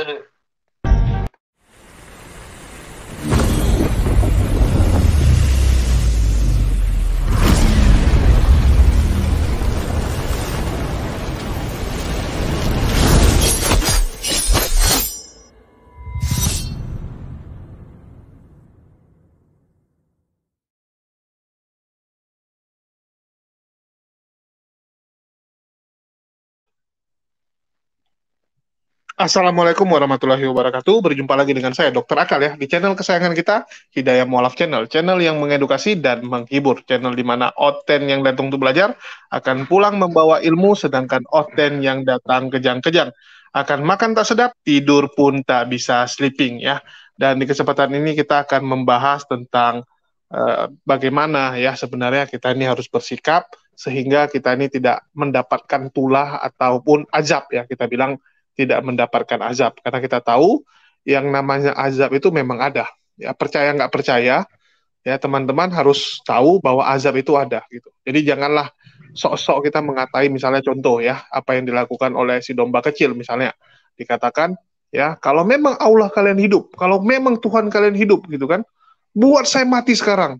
and uh-huh. it Assalamualaikum warahmatullahi wabarakatuh. Berjumpa lagi dengan saya Dokter Akal ya di channel kesayangan kita Hidayah Mualaf Channel. Channel yang mengedukasi dan menghibur. Channel di mana Oten yang datang untuk belajar akan pulang membawa ilmu sedangkan Oten yang datang kejang-kejang akan makan tak sedap, tidur pun tak bisa sleeping ya. Dan di kesempatan ini kita akan membahas tentang uh, bagaimana ya sebenarnya kita ini harus bersikap sehingga kita ini tidak mendapatkan tulah ataupun azab ya kita bilang tidak mendapatkan azab karena kita tahu yang namanya azab itu memang ada ya percaya nggak percaya ya teman-teman harus tahu bahwa azab itu ada gitu jadi janganlah sok-sok kita mengatai misalnya contoh ya apa yang dilakukan oleh si domba kecil misalnya dikatakan ya kalau memang Allah kalian hidup kalau memang Tuhan kalian hidup gitu kan buat saya mati sekarang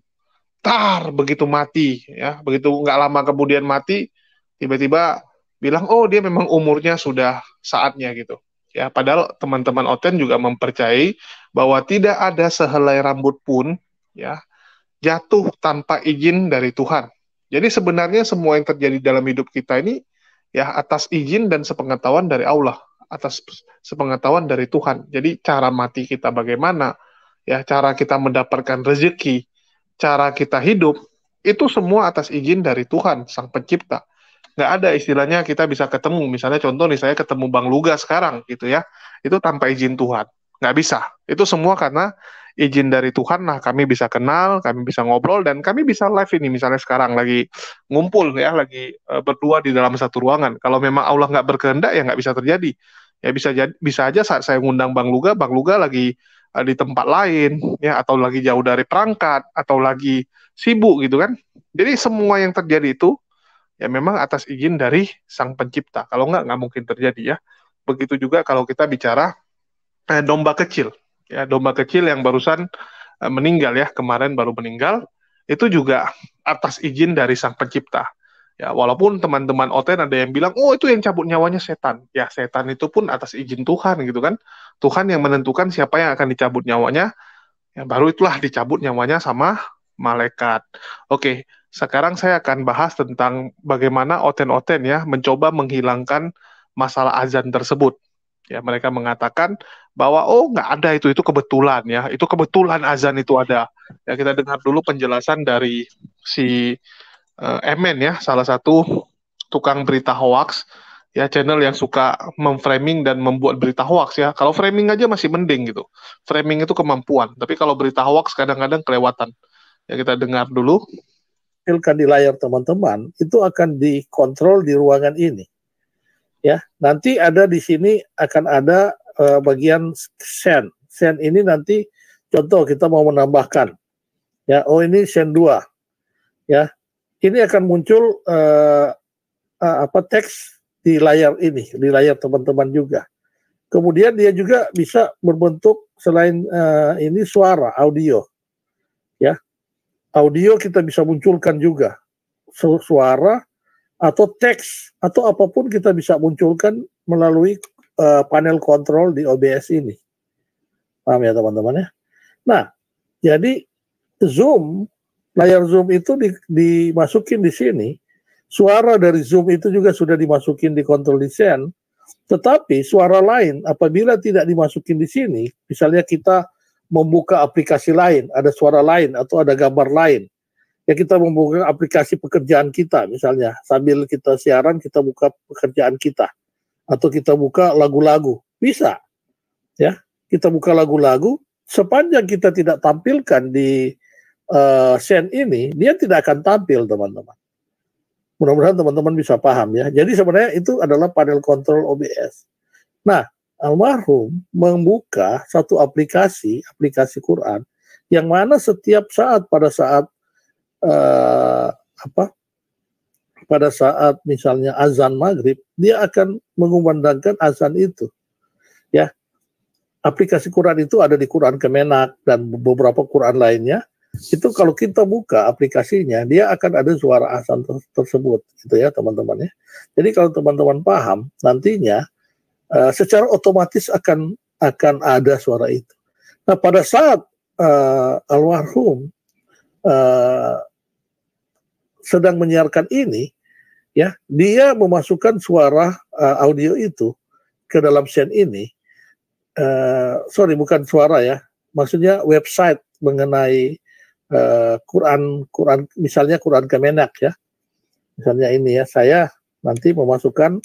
tar begitu mati ya begitu nggak lama kemudian mati tiba-tiba bilang oh dia memang umurnya sudah saatnya gitu. Ya, padahal teman-teman Oten juga mempercayai bahwa tidak ada sehelai rambut pun ya jatuh tanpa izin dari Tuhan. Jadi sebenarnya semua yang terjadi dalam hidup kita ini ya atas izin dan sepengetahuan dari Allah, atas sepengetahuan dari Tuhan. Jadi cara mati kita bagaimana, ya cara kita mendapatkan rezeki, cara kita hidup itu semua atas izin dari Tuhan Sang Pencipta nggak ada istilahnya kita bisa ketemu. Misalnya contoh nih saya ketemu Bang Luga sekarang gitu ya, itu tanpa izin Tuhan nggak bisa. Itu semua karena izin dari Tuhan nah kami bisa kenal, kami bisa ngobrol dan kami bisa live ini misalnya sekarang lagi ngumpul ya, lagi e, berdua di dalam satu ruangan. Kalau memang Allah nggak berkehendak ya nggak bisa terjadi. Ya bisa jadi bisa aja saat saya ngundang Bang Luga, Bang Luga lagi e, di tempat lain ya atau lagi jauh dari perangkat atau lagi sibuk gitu kan. Jadi semua yang terjadi itu ya memang atas izin dari sang pencipta. Kalau enggak, enggak mungkin terjadi ya. Begitu juga kalau kita bicara eh, domba kecil, ya domba kecil yang barusan eh, meninggal ya kemarin baru meninggal itu juga atas izin dari sang pencipta. Ya, walaupun teman-teman Oten ada yang bilang, "Oh, itu yang cabut nyawanya setan." Ya, setan itu pun atas izin Tuhan gitu kan. Tuhan yang menentukan siapa yang akan dicabut nyawanya. Ya, baru itulah dicabut nyawanya sama malaikat. Oke, sekarang saya akan bahas tentang bagaimana oten-oten ya mencoba menghilangkan masalah azan tersebut. Ya, mereka mengatakan bahwa oh nggak ada itu itu kebetulan ya, itu kebetulan azan itu ada. Ya kita dengar dulu penjelasan dari si uh, Emen ya, salah satu tukang berita hoax ya channel yang suka memframing dan membuat berita hoax ya. Kalau framing aja masih mending gitu. Framing itu kemampuan, tapi kalau berita hoax kadang-kadang kelewatan. Ya kita dengar dulu tampilkan di layar teman-teman itu akan dikontrol di ruangan ini. Ya, nanti ada di sini akan ada uh, bagian send. Send ini nanti contoh kita mau menambahkan. Ya, oh ini send 2. Ya. Ini akan muncul uh, uh, apa teks di layar ini, di layar teman-teman juga. Kemudian dia juga bisa berbentuk selain uh, ini suara audio Audio kita bisa munculkan juga suara atau teks atau apapun kita bisa munculkan melalui uh, panel kontrol di OBS ini. Paham ya teman-teman ya? Nah, jadi Zoom, layar Zoom itu di, dimasukin di sini, suara dari Zoom itu juga sudah dimasukin di kontrol desain, tetapi suara lain apabila tidak dimasukin di sini, misalnya kita membuka aplikasi lain, ada suara lain atau ada gambar lain. Ya kita membuka aplikasi pekerjaan kita misalnya, sambil kita siaran kita buka pekerjaan kita atau kita buka lagu-lagu. Bisa. Ya, kita buka lagu-lagu sepanjang kita tidak tampilkan di uh, ini, dia tidak akan tampil, teman-teman. Mudah-mudahan teman-teman bisa paham ya. Jadi sebenarnya itu adalah panel kontrol OBS. Nah, almarhum membuka satu aplikasi, aplikasi Quran, yang mana setiap saat pada saat uh, apa? Pada saat misalnya azan maghrib, dia akan mengumandangkan azan itu. Ya, aplikasi Quran itu ada di Quran Kemenak dan beberapa Quran lainnya. Itu kalau kita buka aplikasinya, dia akan ada suara azan tersebut, gitu ya teman-teman ya. Jadi kalau teman-teman paham, nantinya Eh, secara otomatis akan akan ada suara itu. Nah pada saat uh, almarhum uh, sedang menyiarkan ini, ya dia memasukkan suara uh, audio itu ke dalam sen ini. Uh, sorry bukan suara ya, maksudnya website mengenai uh, Quran Quran misalnya Quran Kemenak ya, misalnya ini ya saya nanti memasukkan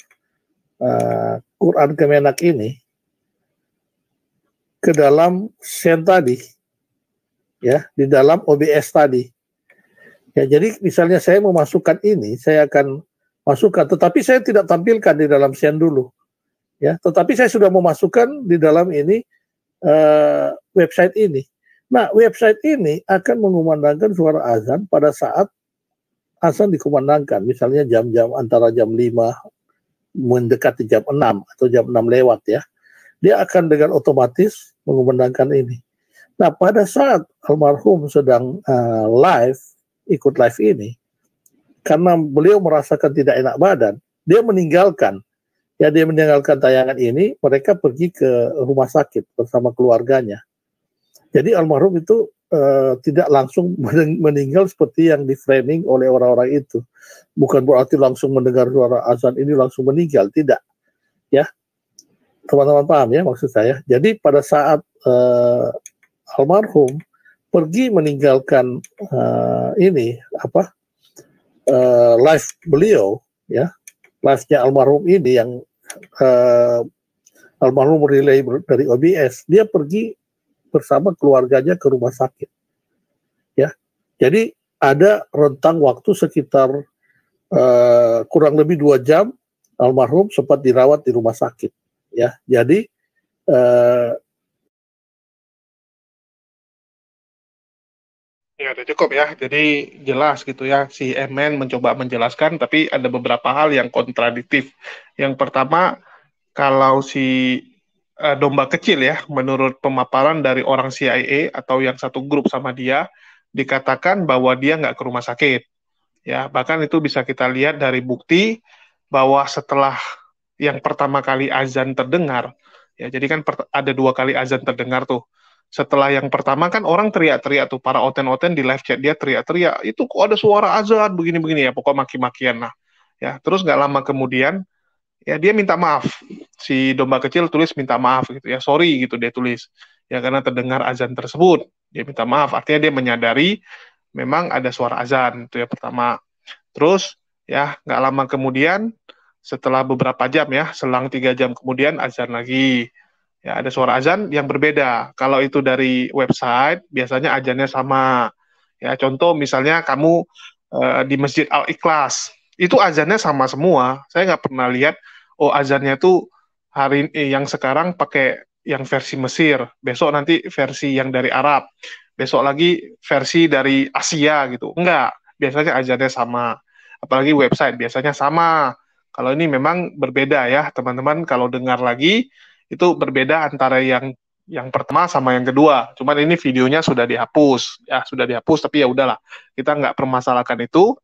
uh, Quran Kemenak ini ke dalam sen tadi, ya di dalam OBS tadi. Ya, jadi misalnya saya memasukkan ini, saya akan masukkan, tetapi saya tidak tampilkan di dalam sen dulu, ya. Tetapi saya sudah memasukkan di dalam ini uh, website ini. Nah, website ini akan mengumandangkan suara azan pada saat azan dikumandangkan, misalnya jam-jam antara jam 5 mendekati jam 6 atau jam 6 lewat ya, dia akan dengan otomatis mengumandangkan ini. Nah, pada saat almarhum sedang uh, live, ikut live ini, karena beliau merasakan tidak enak badan, dia meninggalkan. Ya, dia meninggalkan tayangan ini, mereka pergi ke rumah sakit bersama keluarganya. Jadi almarhum itu Eh, tidak langsung meninggal seperti yang diframing oleh orang-orang itu. Bukan berarti langsung mendengar suara azan ini langsung meninggal, tidak. Ya, teman-teman paham ya maksud saya. Jadi pada saat uh, almarhum pergi meninggalkan uh, ini apa uh, live beliau, ya live-nya almarhum ini yang uh, almarhum relay dari OBS, dia pergi bersama keluarganya ke rumah sakit. Ya, jadi ada rentang waktu sekitar uh, kurang lebih dua jam almarhum sempat dirawat di rumah sakit. Ya, jadi uh, Ya, udah cukup ya. Jadi jelas gitu ya, si Emen mencoba menjelaskan, tapi ada beberapa hal yang kontradiktif. Yang pertama, kalau si Eh, domba kecil ya menurut pemaparan dari orang CIA atau yang satu grup sama dia dikatakan bahwa dia nggak ke rumah sakit ya bahkan itu bisa kita lihat dari bukti bahwa setelah yang pertama kali azan terdengar ya jadi kan ada dua kali azan terdengar tuh setelah yang pertama kan orang teriak-teriak tuh para oten-oten di live chat dia teriak-teriak itu kok ada suara azan begini-begini ya pokok maki-makian lah, ya terus nggak lama kemudian ya dia minta maaf si domba kecil tulis minta maaf gitu ya sorry gitu dia tulis ya karena terdengar azan tersebut dia minta maaf artinya dia menyadari memang ada suara azan itu ya pertama terus ya nggak lama kemudian setelah beberapa jam ya selang tiga jam kemudian azan lagi ya ada suara azan yang berbeda kalau itu dari website biasanya azannya sama ya contoh misalnya kamu uh, di masjid al ikhlas itu azannya sama semua saya nggak pernah lihat oh azannya tuh hari eh, yang sekarang pakai yang versi Mesir, besok nanti versi yang dari Arab, besok lagi versi dari Asia gitu. Enggak, biasanya ajarnya sama. Apalagi website biasanya sama. Kalau ini memang berbeda ya, teman-teman kalau dengar lagi itu berbeda antara yang yang pertama sama yang kedua. Cuman ini videonya sudah dihapus, ya sudah dihapus. Tapi ya udahlah, kita nggak permasalahkan itu.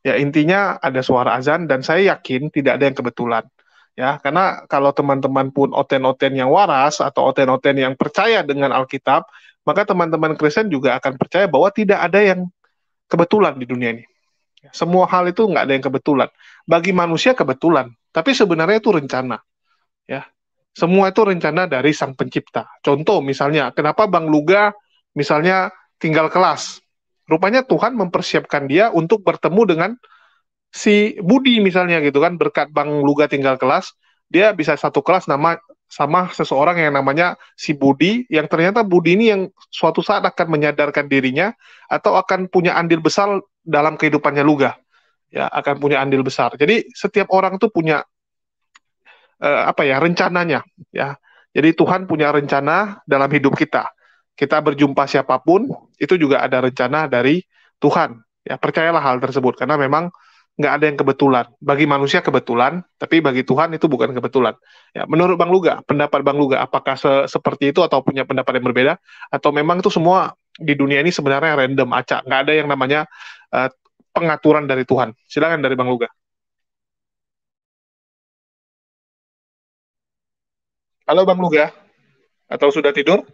Ya intinya ada suara azan dan saya yakin tidak ada yang kebetulan ya karena kalau teman-teman pun oten-oten yang waras atau oten-oten yang percaya dengan Alkitab maka teman-teman Kristen juga akan percaya bahwa tidak ada yang kebetulan di dunia ini semua hal itu nggak ada yang kebetulan bagi manusia kebetulan tapi sebenarnya itu rencana ya semua itu rencana dari sang pencipta contoh misalnya kenapa Bang Luga misalnya tinggal kelas rupanya Tuhan mempersiapkan dia untuk bertemu dengan si Budi misalnya gitu kan berkat Bang Luga tinggal kelas dia bisa satu kelas nama sama seseorang yang namanya si Budi yang ternyata Budi ini yang suatu saat akan menyadarkan dirinya atau akan punya andil besar dalam kehidupannya Luga ya akan punya andil besar jadi setiap orang tuh punya eh, apa ya rencananya ya jadi Tuhan punya rencana dalam hidup kita kita berjumpa siapapun itu juga ada rencana dari Tuhan ya percayalah hal tersebut karena memang nggak ada yang kebetulan. Bagi manusia kebetulan, tapi bagi Tuhan itu bukan kebetulan. Ya, menurut Bang Luga, pendapat Bang Luga, apakah se seperti itu atau punya pendapat yang berbeda? Atau memang itu semua di dunia ini sebenarnya random, acak, nggak ada yang namanya uh, pengaturan dari Tuhan? Silakan dari Bang Luga. Halo Bang Luga, atau sudah tidur?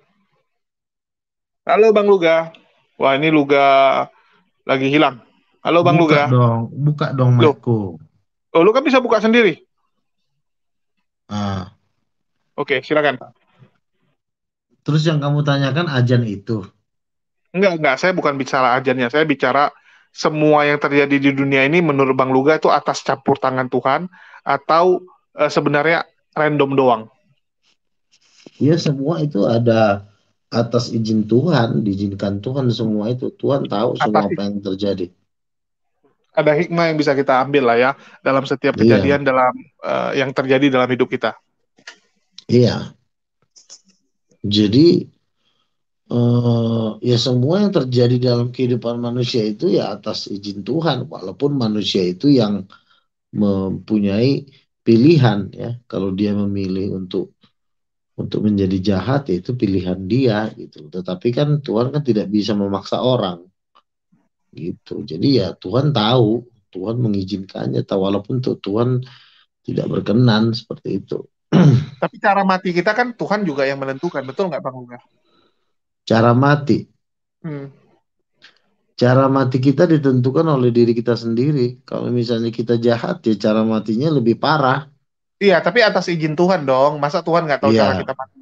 Halo Bang Luga, wah ini Luga lagi hilang. Halo Bang buka Luga. Dong, buka dong Marco. Oh, lu kan bisa buka sendiri. Ah. Oke, okay, silakan. Terus yang kamu tanyakan ajan itu? Enggak, enggak. Saya bukan bicara ajannya. Saya bicara semua yang terjadi di dunia ini menurut Bang Luga itu atas campur tangan Tuhan atau e, sebenarnya random doang? ya semua itu ada atas izin Tuhan, diizinkan Tuhan semua itu. Tuhan tahu atas semua apa yang terjadi ada hikmah yang bisa kita ambil lah ya dalam setiap iya. kejadian yeah. dalam uh, yang terjadi dalam hidup kita. Iya. Jadi uh, ya semua yang terjadi dalam kehidupan manusia itu ya atas izin Tuhan walaupun manusia itu yang mempunyai pilihan ya kalau dia memilih untuk untuk menjadi jahat ya itu pilihan dia gitu tetapi kan Tuhan kan tidak bisa memaksa orang gitu jadi ya Tuhan tahu Tuhan mengizinkannya tahu walaupun tuh Tuhan tidak berkenan seperti itu tapi cara mati kita kan Tuhan juga yang menentukan betul nggak bang Uga? cara mati hmm. cara mati kita ditentukan oleh diri kita sendiri kalau misalnya kita jahat ya cara matinya lebih parah iya tapi atas izin Tuhan dong masa Tuhan nggak tahu ya. cara kita mati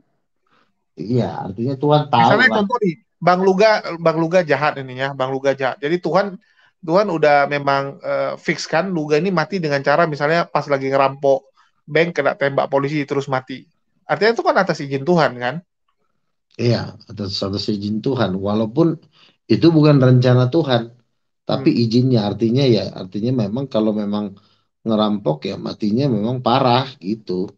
Iya, artinya Tuhan tahu. Misalnya lah. contoh nih, Bang Luga Bang Luga jahat ini ya, Bang Luga jahat. Jadi Tuhan Tuhan udah memang uh, kan, Luga ini mati dengan cara misalnya pas lagi ngerampok bank kena tembak polisi terus mati. Artinya itu kan atas izin Tuhan kan? Iya, atas atas izin Tuhan. Walaupun itu bukan rencana Tuhan, tapi hmm. izinnya artinya ya artinya memang kalau memang ngerampok ya matinya memang parah gitu.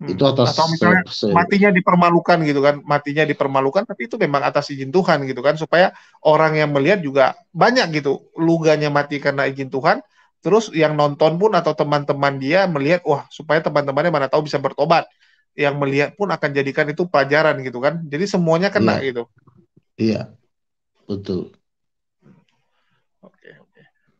Hmm. Itu atas atau misalnya matinya dipermalukan gitu kan, matinya dipermalukan tapi itu memang atas izin Tuhan gitu kan supaya orang yang melihat juga banyak gitu luganya mati karena izin Tuhan, terus yang nonton pun atau teman-teman dia melihat wah supaya teman-temannya mana tahu bisa bertobat. Yang melihat pun akan jadikan itu pelajaran gitu kan. Jadi semuanya kena iya. gitu. Iya. Betul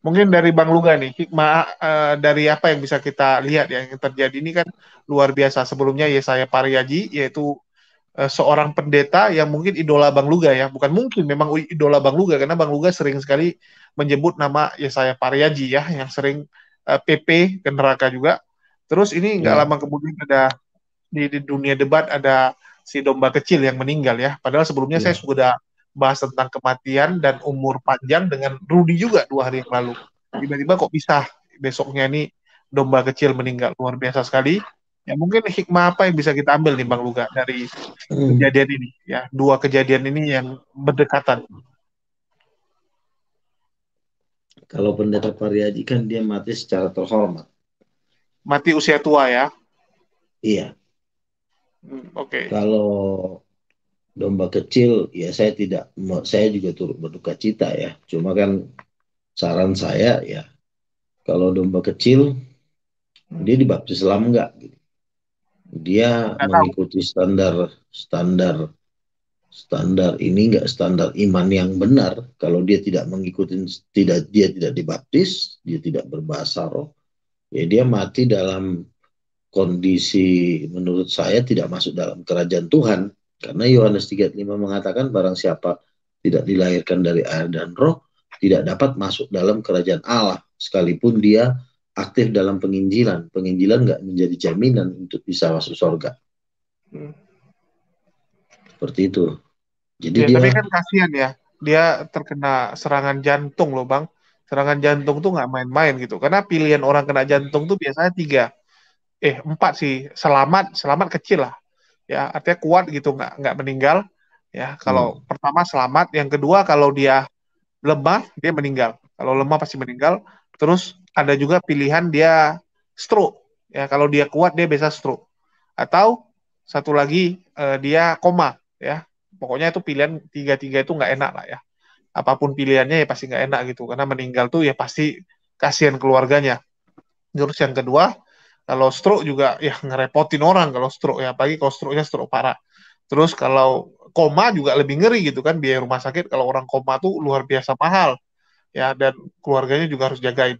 mungkin dari Bang Luga nih hikmah uh, dari apa yang bisa kita lihat ya, yang terjadi ini kan luar biasa sebelumnya ya saya Pariaji yaitu uh, seorang pendeta yang mungkin idola Bang Luga ya bukan mungkin memang idola Bang Luga karena Bang Luga sering sekali menyebut nama ya saya Pariaji ya yang sering uh, eh, PP ke neraka juga terus ini nggak ya. lama kemudian ada di, di dunia debat ada si domba kecil yang meninggal ya padahal sebelumnya ya. saya sudah bahas tentang kematian dan umur panjang dengan Rudy juga dua hari yang lalu. Tiba-tiba kok bisa besoknya ini domba kecil meninggal luar biasa sekali. Ya mungkin hikmah apa yang bisa kita ambil nih Bang Luga dari hmm. kejadian ini ya dua kejadian ini yang berdekatan. Kalau pendeta Pariaji kan dia mati secara terhormat. Mati usia tua ya? Iya. Hmm, Oke. Okay. Kalau domba kecil ya saya tidak saya juga turut berduka cita ya cuma kan saran saya ya kalau domba kecil hmm. dia dibaptis Islam enggak gitu? dia Atau. mengikuti standar standar standar ini enggak standar iman yang benar kalau dia tidak mengikuti tidak dia tidak dibaptis dia tidak berbahasa roh ya dia mati dalam kondisi menurut saya tidak masuk dalam kerajaan Tuhan karena Yohanes 35 mengatakan barang siapa tidak dilahirkan dari air dan roh, tidak dapat masuk dalam kerajaan Allah, sekalipun dia aktif dalam penginjilan. Penginjilan nggak menjadi jaminan untuk bisa masuk surga. Hmm. Seperti itu. Jadi ya, dia, tapi kan kasihan ya, dia terkena serangan jantung loh bang. Serangan jantung tuh nggak main-main gitu, karena pilihan orang kena jantung tuh biasanya tiga, eh empat sih, selamat, selamat kecil lah, ya artinya kuat gitu nggak nggak meninggal ya kalau hmm. pertama selamat yang kedua kalau dia lemah dia meninggal kalau lemah pasti meninggal terus ada juga pilihan dia stroke ya kalau dia kuat dia bisa stroke atau satu lagi eh, dia koma ya pokoknya itu pilihan tiga tiga itu nggak enak lah ya apapun pilihannya ya pasti nggak enak gitu karena meninggal tuh ya pasti kasihan keluarganya terus yang kedua kalau stroke juga ya ngerepotin orang kalau stroke ya, pagi kalau stroke-nya stroke parah. Terus kalau koma juga lebih ngeri gitu kan biaya rumah sakit kalau orang koma tuh luar biasa mahal. Ya dan keluarganya juga harus jagain.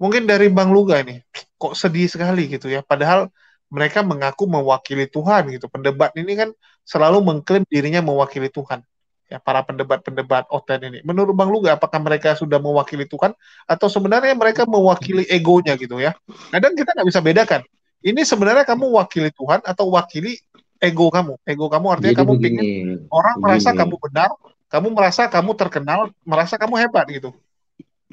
Mungkin dari Bang Luga ini kok sedih sekali gitu ya. Padahal mereka mengaku mewakili Tuhan gitu. Pendebat ini kan selalu mengklaim dirinya mewakili Tuhan ya para pendebat-pendebat oten ini. Menurut Bang Luga, apakah mereka sudah mewakili Tuhan atau sebenarnya mereka mewakili egonya gitu ya? Kadang nah, kita nggak bisa bedakan. Ini sebenarnya kamu wakili Tuhan atau wakili ego kamu. Ego kamu artinya Jadi kamu begini, ingin orang begini. merasa kamu benar, kamu merasa kamu terkenal, merasa kamu hebat gitu.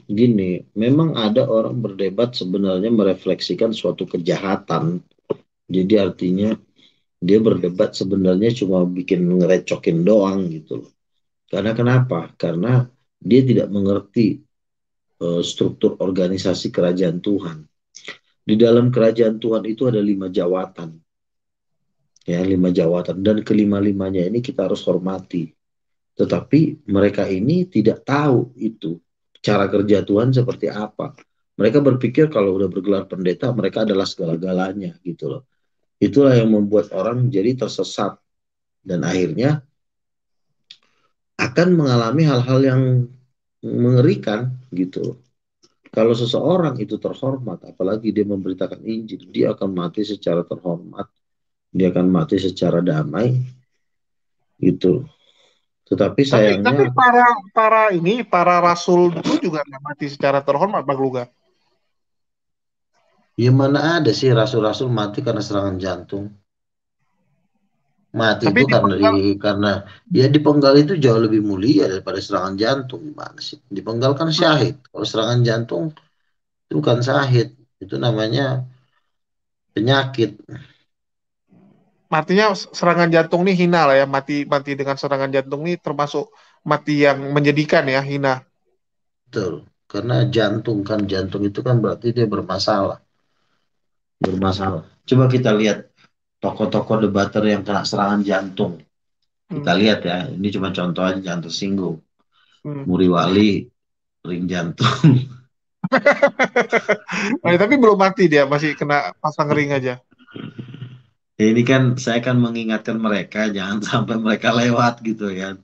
Gini, memang ada orang berdebat sebenarnya merefleksikan suatu kejahatan. Jadi artinya dia berdebat sebenarnya cuma bikin ngerecokin doang gitu loh. Karena kenapa? Karena dia tidak mengerti uh, struktur organisasi kerajaan Tuhan. Di dalam kerajaan Tuhan itu ada lima jawatan. Ya, lima jawatan. Dan kelima-limanya ini kita harus hormati. Tetapi mereka ini tidak tahu itu. Cara kerja Tuhan seperti apa. Mereka berpikir kalau udah bergelar pendeta, mereka adalah segala-galanya gitu loh. Itulah yang membuat orang jadi tersesat. Dan akhirnya akan mengalami hal-hal yang mengerikan gitu. Kalau seseorang itu terhormat, apalagi dia memberitakan Injil, dia akan mati secara terhormat, dia akan mati secara damai, gitu. Tetapi sayangnya. Tapi, tapi para para ini para rasul itu juga nggak mati secara terhormat, Pak Luga. Ya mana ada sih rasul-rasul mati karena serangan jantung mati Tapi itu karena di, karena ya dipenggal itu jauh lebih mulia daripada serangan jantung gimana sih dipenggal kan hmm. syahid kalau serangan jantung itu bukan syahid itu namanya penyakit matinya serangan jantung nih hina lah ya mati mati dengan serangan jantung nih termasuk mati yang menjadikan ya hina betul karena jantung kan jantung itu kan berarti dia bermasalah bermasalah coba kita lihat tokoh-tokoh debater yang kena serangan jantung. Hmm. Kita lihat ya, ini cuma contoh aja jangan tersinggung. Hmm. Muriwali ring jantung. nah, tapi belum mati dia, masih kena pasang ring aja. Ini kan saya akan mengingatkan mereka jangan sampai mereka lewat gitu ya.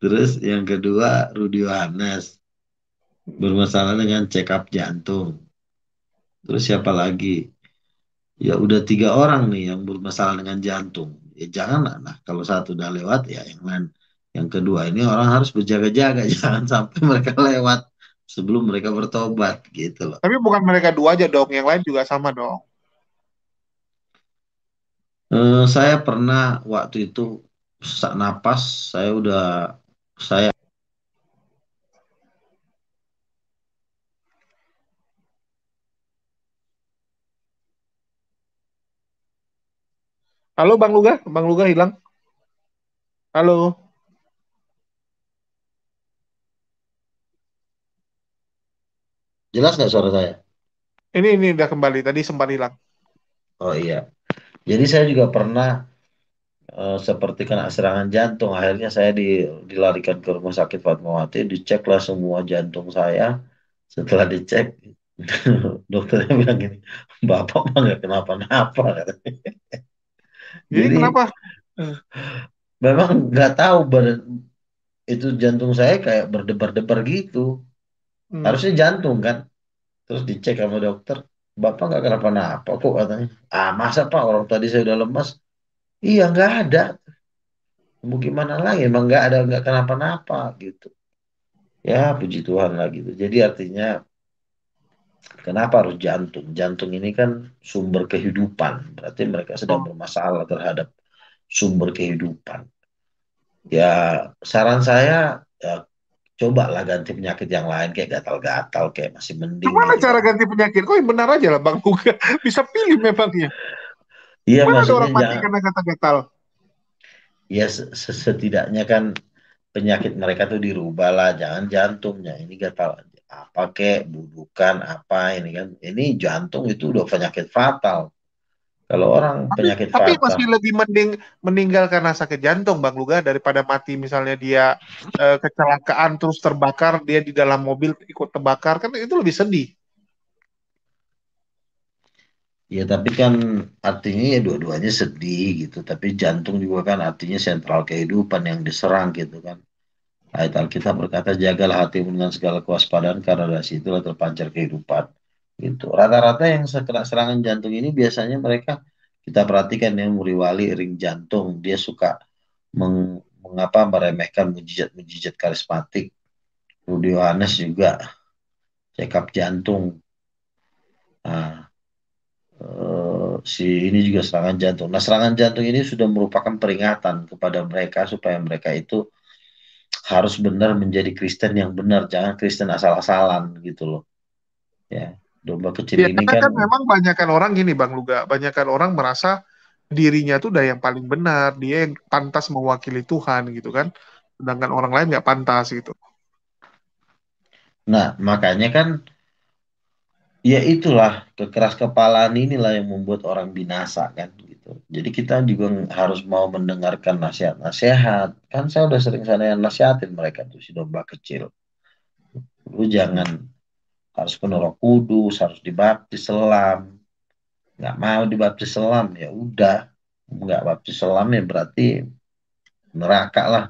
Terus yang kedua Rudy Yohanes bermasalah dengan check up jantung. Terus siapa lagi? ya udah tiga orang nih yang bermasalah dengan jantung ya janganlah nah kalau satu udah lewat ya yang lain yang kedua ini orang harus berjaga-jaga jangan sampai mereka lewat sebelum mereka bertobat gitu loh tapi bukan mereka dua aja dong yang lain juga sama dong uh, saya pernah waktu itu sesak napas saya udah saya Halo Bang Luga, Bang Luga hilang. Halo. Jelas nggak suara saya? Ini ini udah kembali. Tadi sempat hilang. Oh iya. Jadi saya juga pernah uh, seperti kena serangan jantung. Akhirnya saya di, dilarikan ke rumah sakit Fatmawati. Diceklah semua jantung saya. Setelah dicek, dokternya bilang gini, bapak mah nggak kenapa-napa. Jadi, Jadi kenapa? Memang nggak tahu ber, itu jantung saya kayak berdebar-debar gitu. Hmm. Harusnya jantung kan. Terus dicek sama dokter. Bapak nggak kenapa-napa kok katanya. Ah masa pak orang tadi saya udah lemas. Iya nggak ada. Mau gimana lagi emang nggak ada nggak kenapa-napa gitu. Ya puji Tuhan lah gitu. Jadi artinya Kenapa harus jantung? Jantung ini kan sumber kehidupan. Berarti mereka sedang bermasalah terhadap sumber kehidupan. Ya, saran saya ya, cobalah ganti penyakit yang lain kayak gatal-gatal kayak masih mending. Gimana gitu. cara ganti penyakit? Kok yang benar aja lah Bang Buka. Bisa pilih memangnya. Iya, maksudnya ada orang mati ya- karena gatal-gatal? Ya, setidaknya kan penyakit mereka tuh dirubah lah, jangan jantungnya. Ini gatal apa kek budukan apa ini kan ini jantung itu udah penyakit fatal kalau orang tapi, penyakit tapi fatal. masih lebih mending meninggal karena sakit jantung bang Luga daripada mati misalnya dia e, kecelakaan terus terbakar dia di dalam mobil ikut terbakar kan itu lebih sedih Ya tapi kan artinya ya dua-duanya sedih gitu. Tapi jantung juga kan artinya sentral kehidupan yang diserang gitu kan. Ayat Alkitab berkata, jagalah hatimu dengan segala kewaspadaan karena dari situlah terpancar kehidupan. Gitu. Rata-rata yang terkena serangan jantung ini biasanya mereka kita perhatikan yang muriwali ring jantung, dia suka meng, mengapa meremehkan mujizat-mujizat karismatik. Rudy Yohanes juga cekap jantung. Nah, eh, si ini juga serangan jantung. Nah, serangan jantung ini sudah merupakan peringatan kepada mereka supaya mereka itu harus benar menjadi Kristen yang benar, jangan Kristen asal-asalan gitu loh. Ya, domba kecil ya, ini kan, kan memang banyakkan orang gini Bang Luga, banyakkan orang merasa dirinya tuh udah yang paling benar, dia yang pantas mewakili Tuhan gitu kan. Sedangkan orang lain nggak pantas gitu. Nah, makanya kan ya itulah kekeras kepalaan inilah yang membuat orang binasa kan gitu. Jadi kita juga harus mau mendengarkan nasihat-nasihat. Kan saya udah sering sana yang nasihatin mereka tuh si domba kecil. Lu jangan harus menurut kudus, harus dibaptis selam. Nggak mau dibaptis selam ya udah, nggak baptis selam ya berarti neraka lah.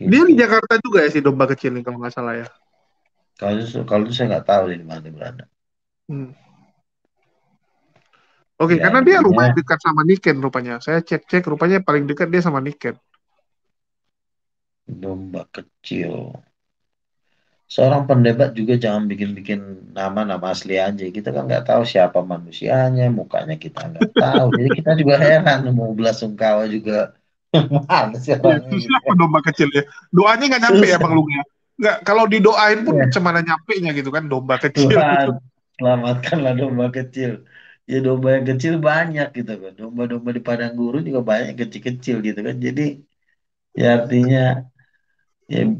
Gitu. Dia di Jakarta juga ya si domba kecil ini kalau nggak salah ya. Kalau kalau saya nggak tahu di mana berada. Hmm Oke, okay, ya, karena dia iya. lumayan ya. dekat sama Niken rupanya. Saya cek-cek rupanya paling dekat dia sama Niken. Domba kecil. Seorang pendebat juga jangan bikin-bikin nama-nama asli aja. Kita kan nggak tahu siapa manusianya, mukanya kita nggak tahu. Jadi kita juga heran mau belasungkawa juga. Mana sih Siapa domba kecil ya? Doanya nggak nyampe ya Bang Lugia? Ya? Nggak, kalau didoain pun ya. cemana nyampe nya gitu kan domba kecil. Tuhan, selamatkanlah domba kecil ya domba yang kecil banyak gitu kan domba-domba di padang gurun juga banyak yang kecil-kecil gitu kan jadi ya artinya ya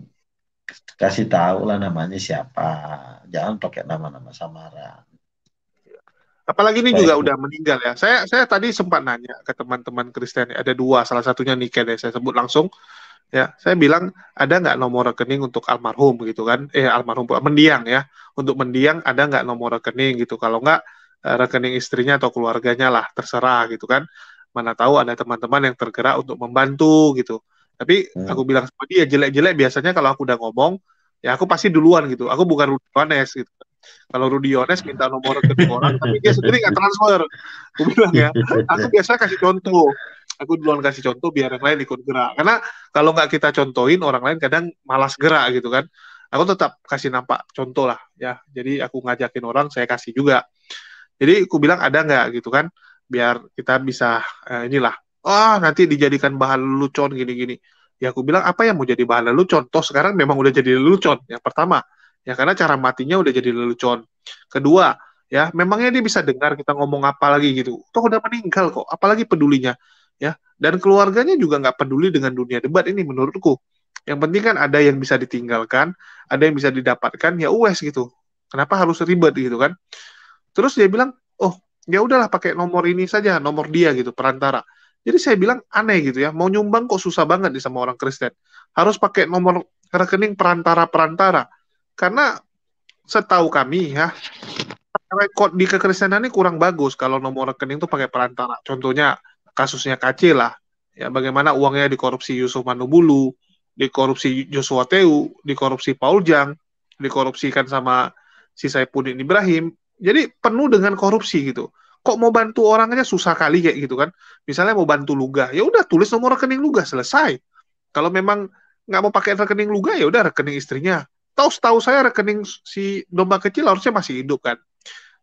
kasih tahu lah namanya siapa jangan pakai nama-nama samaran apalagi ini Baik. juga gitu. udah meninggal ya saya saya tadi sempat nanya ke teman-teman Kristen ada dua salah satunya Nike deh saya sebut langsung ya saya bilang ada nggak nomor rekening untuk almarhum gitu kan eh almarhum mendiang ya untuk mendiang ada nggak nomor rekening gitu kalau nggak Eh, rekening istrinya atau keluarganya lah terserah gitu kan mana tahu ada teman-teman yang tergerak untuk membantu gitu tapi hmm. aku bilang sama dia jelek-jelek biasanya kalau aku udah ngomong ya aku pasti duluan gitu aku bukan Rudy Yones gitu kalau Rudy Yones minta nomor ke orang tapi dia sendiri nggak transfer aku bilang ya aku biasa kasih contoh aku duluan kasih contoh biar yang lain ikut gerak karena kalau nggak kita contohin orang lain kadang malas gerak gitu kan aku tetap kasih nampak contoh lah ya jadi aku ngajakin orang saya kasih juga jadi aku bilang ada nggak gitu kan, biar kita bisa eh, inilah. Oh nanti dijadikan bahan lelucon gini-gini. Ya aku bilang apa yang mau jadi bahan lelucon? Toh sekarang memang udah jadi lelucon. Yang pertama, ya karena cara matinya udah jadi lelucon. Kedua, ya memangnya dia bisa dengar kita ngomong apa lagi gitu. Toh udah meninggal kok, apalagi pedulinya ya. Dan keluarganya juga nggak peduli dengan dunia debat ini menurutku. Yang penting kan ada yang bisa ditinggalkan, ada yang bisa didapatkan, ya ues gitu. Kenapa harus ribet gitu kan? Terus dia bilang, oh ya udahlah pakai nomor ini saja, nomor dia gitu, perantara. Jadi saya bilang aneh gitu ya, mau nyumbang kok susah banget di sama orang Kristen. Harus pakai nomor rekening perantara-perantara. Karena setahu kami ya, rekod di kekristenan ini kurang bagus kalau nomor rekening itu pakai perantara. Contohnya kasusnya KC lah, ya bagaimana uangnya dikorupsi Yusuf Manubulu, dikorupsi Joshua Teu, dikorupsi Paul Jang, dikorupsikan sama si Saipudin Ibrahim, jadi penuh dengan korupsi gitu kok mau bantu orangnya susah kali kayak gitu kan misalnya mau bantu Luga ya udah tulis nomor rekening Luga selesai kalau memang nggak mau pakai rekening Luga ya udah rekening istrinya tahu tahu saya rekening si domba kecil harusnya masih hidup kan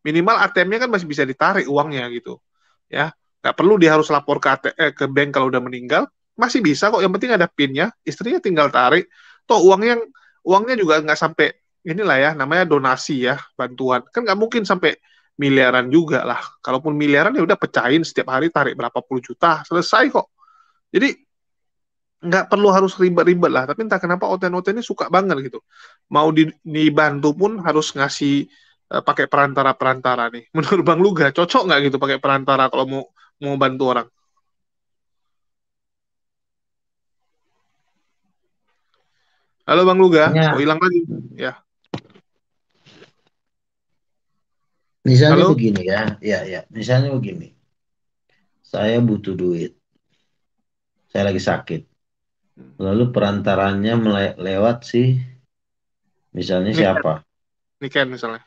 minimal ATM-nya kan masih bisa ditarik uangnya gitu ya nggak perlu dia harus lapor ke ATM, eh, ke bank kalau udah meninggal masih bisa kok yang penting ada pinnya istrinya tinggal tarik toh uang yang uangnya juga nggak sampai inilah ya namanya donasi ya bantuan kan nggak mungkin sampai miliaran juga lah kalaupun miliaran ya udah pecahin setiap hari tarik berapa puluh juta selesai kok jadi nggak perlu harus ribet-ribet lah tapi entah kenapa oten-oten ini suka banget gitu mau di, dibantu pun harus ngasih uh, pakai perantara-perantara nih menurut Bang Luga cocok nggak gitu pakai perantara kalau mau mau bantu orang Halo Bang Luga, ya. oh hilang lagi. Ya. Misalnya Halo? begini ya, ya, ya. Misalnya begini, saya butuh duit, saya lagi sakit, lalu perantarannya lewat si, misalnya Niken. siapa? Niken misalnya.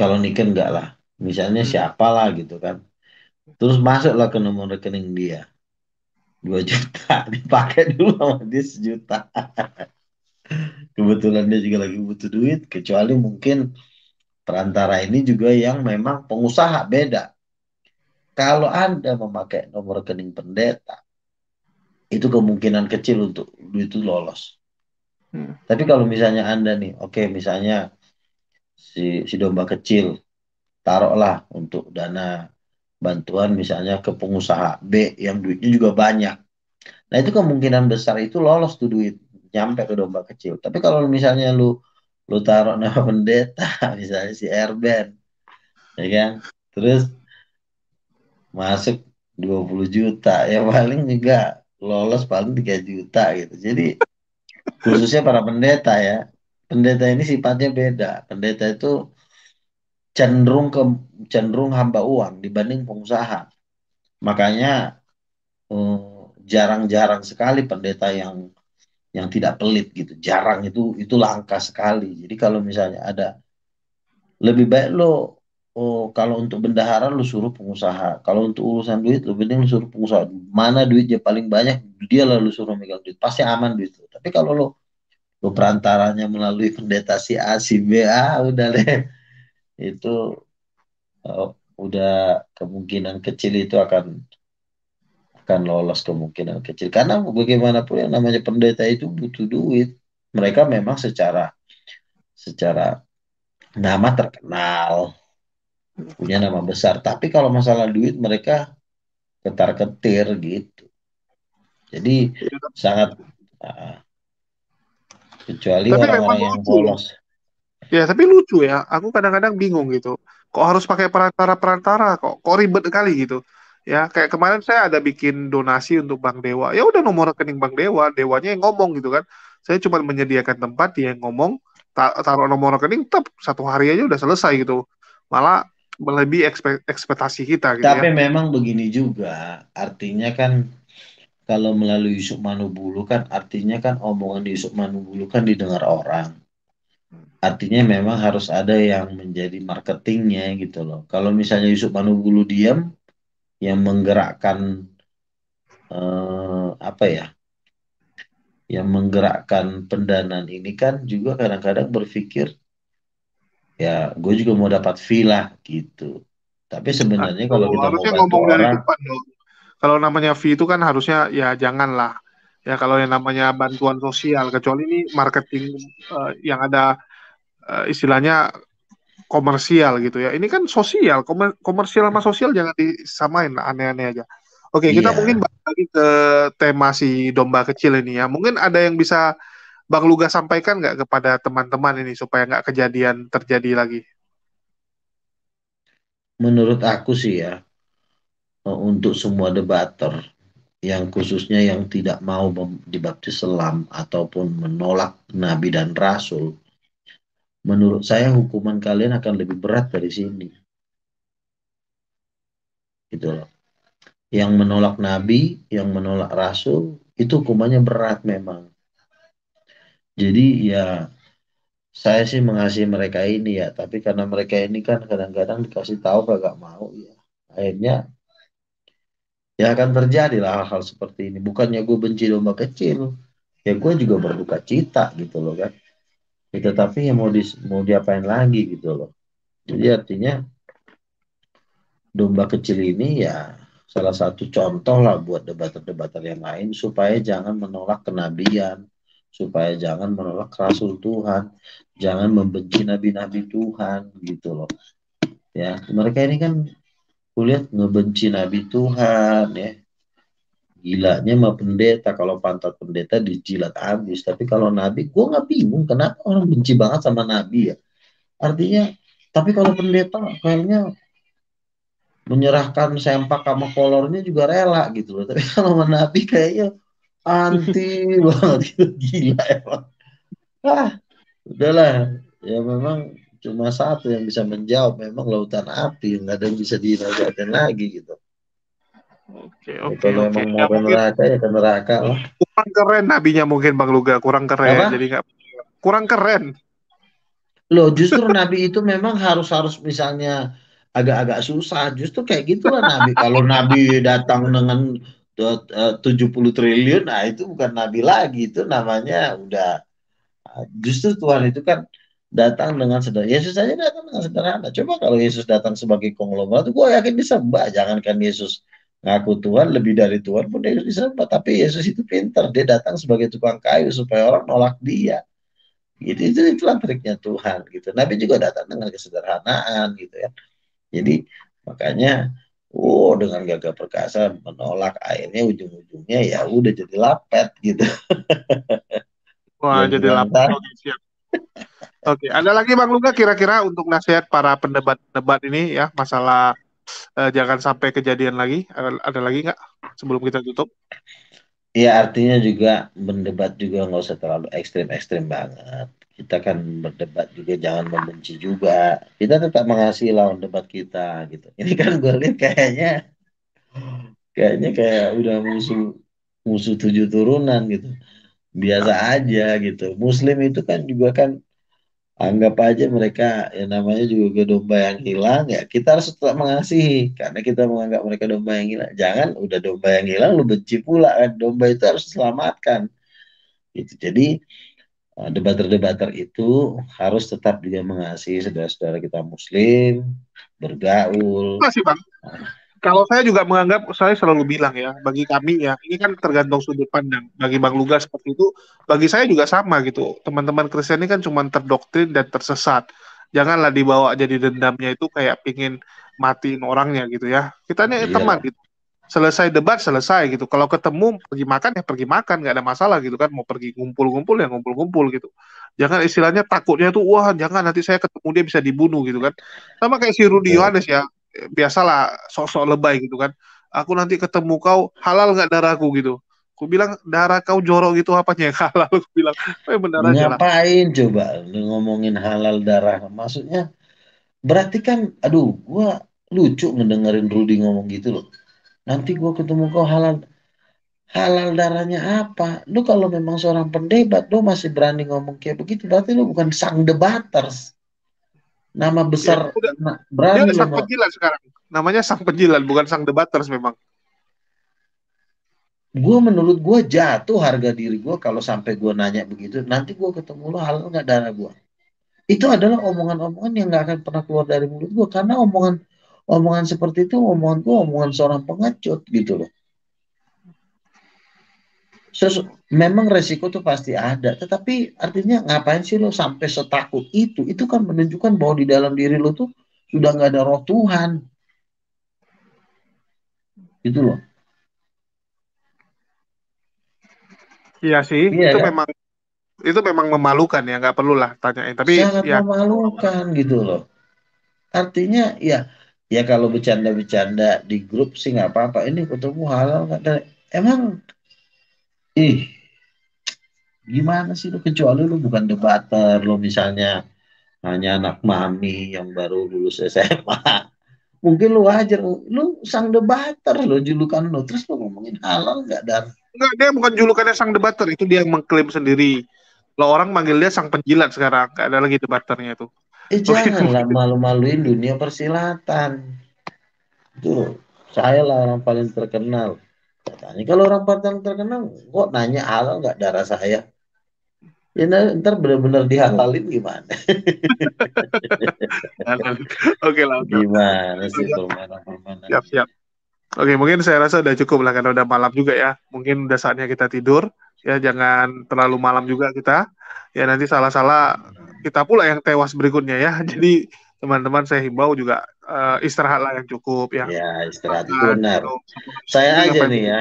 Kalau Niken enggak lah, misalnya hmm. lah gitu kan. Terus masuklah ke nomor rekening dia, dua juta dipakai dulu sama dia sejuta. Kebetulan dia juga lagi butuh duit, kecuali mungkin perantara ini juga yang memang pengusaha beda. Kalau Anda memakai nomor rekening pendeta, itu kemungkinan kecil untuk duit itu lolos. Hmm. Tapi kalau misalnya Anda nih, oke okay, misalnya si, si domba kecil, taruhlah untuk dana bantuan misalnya ke pengusaha B yang duitnya juga banyak. Nah itu kemungkinan besar itu lolos tuh duit nyampe ke domba kecil. Tapi kalau misalnya lu lu taruh nama pendeta misalnya si Erben ya kan terus masuk 20 juta ya paling juga lolos paling 3 juta gitu jadi khususnya para pendeta ya pendeta ini sifatnya beda pendeta itu cenderung ke cenderung hamba uang dibanding pengusaha makanya eh, jarang-jarang sekali pendeta yang yang tidak pelit gitu jarang itu itu langka sekali jadi kalau misalnya ada lebih baik lo oh, kalau untuk bendahara lo suruh pengusaha kalau untuk urusan duit lo penting lo suruh pengusaha mana duitnya paling banyak dia lalu suruh megang duit pasti aman duit lo tapi kalau lo lo perantaranya melalui pendeta si A si B ah, udah deh itu oh, udah kemungkinan kecil itu akan akan lolos kemungkinan kecil karena bagaimanapun yang namanya pendeta itu butuh duit mereka memang secara secara nama terkenal punya nama besar tapi kalau masalah duit mereka ketar ketir gitu jadi sangat uh, kecuali orang-orang yang lucu. polos ya tapi lucu ya aku kadang-kadang bingung gitu kok harus pakai perantara perantara kok kok ribet kali gitu ya kayak kemarin saya ada bikin donasi untuk Bang Dewa ya udah nomor rekening Bang Dewa Dewanya yang ngomong gitu kan saya cuma menyediakan tempat dia yang ngomong taruh nomor rekening tetap satu hari aja udah selesai gitu malah melebihi ekspe ekspektasi kita gitu ya. tapi ya. memang begini juga artinya kan kalau melalui Yusuf Manubulu kan artinya kan omongan di Yusuf Manubulu kan didengar orang artinya memang harus ada yang menjadi marketingnya gitu loh kalau misalnya Yusuf Manubulu diam yang menggerakkan eh, apa ya yang menggerakkan pendanaan ini kan juga kadang-kadang berpikir ya gue juga mau dapat villa gitu tapi sebenarnya nah, kalau kita mau ngomong dari depan kalau namanya fee itu kan harusnya ya janganlah ya kalau yang namanya bantuan sosial kecuali ini marketing uh, yang ada uh, istilahnya komersial gitu ya. Ini kan sosial, komer komersial sama sosial jangan disamain aneh-aneh aja. Oke, kita yeah. mungkin balik lagi ke tema si domba kecil ini ya. Mungkin ada yang bisa Bang Luga sampaikan nggak kepada teman-teman ini supaya nggak kejadian terjadi lagi? Menurut aku sih ya, e, untuk semua debater yang khususnya yang tidak mau dibaptis selam ataupun menolak nabi dan rasul, menurut saya hukuman kalian akan lebih berat dari sini. Gitu loh. Yang menolak nabi, yang menolak rasul, itu hukumannya berat memang. Jadi ya saya sih mengasihi mereka ini ya, tapi karena mereka ini kan kadang-kadang dikasih tahu kagak mau ya. Akhirnya ya akan terjadi lah hal-hal seperti ini. Bukannya gue benci domba kecil, ya gue juga berduka cita gitu loh kan itu tapi yang mau di, mau diapain lagi gitu loh jadi artinya domba kecil ini ya salah satu contoh lah buat debater-debater yang lain supaya jangan menolak kenabian supaya jangan menolak rasul Tuhan jangan membenci nabi-nabi Tuhan gitu loh ya mereka ini kan kulihat ngebenci nabi Tuhan ya gilanya mah pendeta kalau pantat pendeta dijilat habis tapi kalau nabi gue nggak bingung kenapa orang benci banget sama nabi ya artinya tapi kalau pendeta kayaknya menyerahkan sempak sama kolornya juga rela gitu loh tapi kalau sama nabi kayaknya anti banget gitu gila emang ah udahlah ya memang cuma satu yang bisa menjawab memang lautan api nggak ada yang bisa dirajakan lagi gitu Oke, oke. Kalau oke. mau ke neraka ya ke neraka lah. Kurang keren nabinya mungkin Bang Luga, kurang keren. Apa? Jadi nggak kurang keren. Loh, justru nabi itu memang harus harus misalnya agak-agak susah. Justru kayak gitulah nabi. Kalau nabi datang dengan 70 eh, triliun, nah itu bukan nabi lagi, itu namanya udah ah, justru Tuhan itu kan datang dengan sederhana. Yesus aja datang dengan sederhana. Coba kalau Yesus datang sebagai konglomerat, gue yakin bisa disembah. Jangankan Yesus ngaku Tuhan lebih dari Tuhan pun dia disembah tapi Yesus itu pinter dia datang sebagai tukang kayu supaya orang nolak dia gitu itu itulah triknya Tuhan gitu Nabi juga datang dengan kesederhanaan gitu ya jadi makanya oh dengan gagah perkasa menolak akhirnya ujung-ujungnya ya udah jadi lapet gitu wah jadi lapet Oke, ada lagi Bang Luka kira-kira untuk nasihat para pendebat-pendebat ini ya masalah uh, jangan sampai kejadian lagi. Ada, lagi nggak sebelum kita tutup? Iya artinya juga mendebat juga nggak usah terlalu ekstrim-ekstrim banget. Kita kan berdebat juga jangan membenci juga. Kita tetap mengasihi lawan debat kita gitu. Ini kan gue lihat kayaknya kayaknya kayak udah musuh musuh tujuh turunan gitu. Biasa aja gitu. Muslim itu kan juga kan anggap aja mereka yang namanya juga domba yang hilang ya kita harus tetap mengasihi karena kita menganggap mereka domba yang hilang jangan udah domba yang hilang lu benci pula kan domba itu harus selamatkan itu jadi eh, debater-debater itu harus tetap juga mengasihi saudara-saudara kita muslim bergaul. Terima bang. Ah kalau saya juga menganggap saya selalu bilang ya bagi kami ya ini kan tergantung sudut pandang bagi Bang Luga seperti itu bagi saya juga sama gitu teman-teman Kristen ini kan cuma terdoktrin dan tersesat janganlah dibawa jadi dendamnya itu kayak pingin matiin orangnya gitu ya kita ini yeah. teman gitu selesai debat selesai gitu kalau ketemu pergi makan ya pergi makan nggak ada masalah gitu kan mau pergi ngumpul-ngumpul ya ngumpul-ngumpul gitu jangan istilahnya takutnya tuh wah jangan nanti saya ketemu dia bisa dibunuh gitu kan sama kayak si Rudi iya. Yohanes ya biasalah sosok lebay gitu kan aku nanti ketemu kau halal nggak darahku gitu aku bilang darah kau jorok gitu apanya yang halal aku bilang oh, ngapain coba ngomongin halal darah maksudnya berarti kan aduh gua lucu mendengarin Rudi ngomong gitu loh nanti gua ketemu kau halal halal darahnya apa lu kalau memang seorang pendebat lu masih berani ngomong kayak begitu berarti lu bukan sang debaters Nama iya, besar ya, berani. Dia sang penjilat sekarang. Namanya sang penjilat, bukan sang debaters memang. Gue menurut gue jatuh harga diri gue kalau sampai gue nanya begitu. Nanti gue ketemu lo hal nggak darah gue. Itu adalah omongan-omongan yang nggak akan pernah keluar dari mulut gue karena omongan omongan seperti itu omongan gue omongan seorang pengecut gitu loh Terus memang resiko tuh pasti ada, tetapi artinya ngapain sih lo sampai setakut itu? Itu kan menunjukkan bahwa di dalam diri lo tuh sudah nggak ada roh Tuhan. Gitu loh. Iya sih, iya, itu ya? memang itu memang memalukan ya, nggak perlu lah tanyain. Tapi sangat ya. memalukan gitu loh. Artinya ya ya kalau bercanda-bercanda di grup sih nggak apa-apa. Ini ketemu halal Emang ih gimana sih lu kecuali lu bukan debater lu misalnya hanya anak mami yang baru lulus SMA mungkin lu wajar lu sang debater lu julukan lu terus lu ngomongin halal nggak dar? Enggak, dia bukan julukannya sang debater itu dia mengklaim sendiri lo orang manggil dia sang penjilat sekarang gak ada lagi debaternya itu eh janganlah malu-maluin dunia persilatan tuh saya lah orang paling terkenal katanya kalau orang Padang terkenal kok nanya halal nggak darah saya ya nah, ntar benar-benar dihalalin gimana oke lah gimana sih siap siap oke mungkin saya rasa udah cukup lah karena udah malam juga ya mungkin udah saatnya kita tidur ya jangan terlalu malam juga kita ya nanti salah-salah kita pula yang tewas berikutnya ya jadi teman-teman saya himbau juga uh, eh, istirahatlah yang cukup ya. Ya istirahat itu benar. Saya aja nih ya,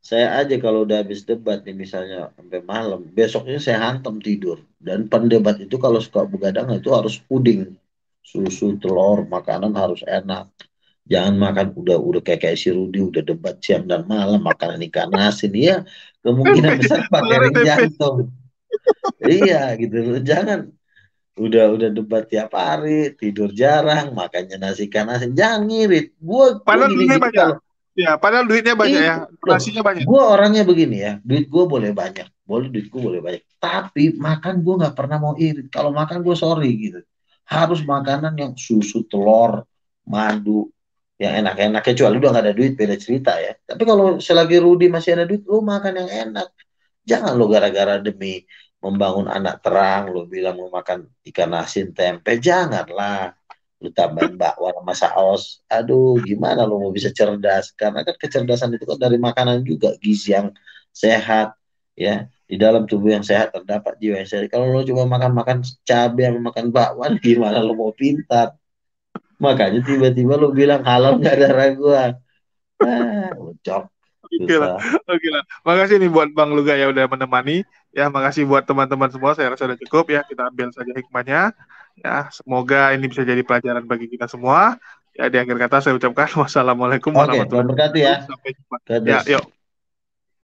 saya aja kalau udah habis debat nih misalnya sampai malam, besoknya saya hantam tidur. Dan pendebat itu kalau suka begadang itu harus puding, susu, telur, makanan harus enak. Jangan makan udah udah kayak kayak si Rudi udah debat siang dan malam makanan ikan asin ya kemungkinan besar pakai jantung. iya gitu loh jangan udah udah debat tiap hari tidur jarang makanya nasi kanas jangan ngirit gua padahal gua duitnya banyak kalau, ya padahal duitnya banyak ya. itu, ya nasinya banyak gue orangnya begini ya duit gue boleh banyak boleh duit gue boleh banyak tapi makan gue nggak pernah mau irit kalau makan gue sorry gitu harus makanan yang susu telur madu yang enak-enaknya kecuali udah gak ada duit beda cerita ya tapi kalau selagi Rudi masih ada duit lu makan yang enak jangan lo gara-gara demi membangun anak terang, lu bilang mau makan ikan asin tempe, janganlah lu tambahin bakwan sama saus. Aduh, gimana lu mau bisa cerdas? Karena kan kecerdasan itu kan dari makanan juga, gizi yang sehat, ya. Di dalam tubuh yang sehat terdapat jiwa yang sehat. Kalau lu cuma makan-makan cabai sama makan bakwan, gimana lu mau pintar? Makanya tiba-tiba lu bilang halal gak ada raguan. Nah, ucok. Oke lah, oke lah. Makasih nih buat Bang Luga ya udah menemani. Ya, makasih buat teman-teman semua. Saya rasa sudah cukup ya. Kita ambil saja hikmahnya. Ya, semoga ini bisa jadi pelajaran bagi kita semua. Ya, di akhir kata saya ucapkan wassalamualaikum warahmatullahi ya. wabarakatuh. Ya. Sampai jumpa. Ya, yuk.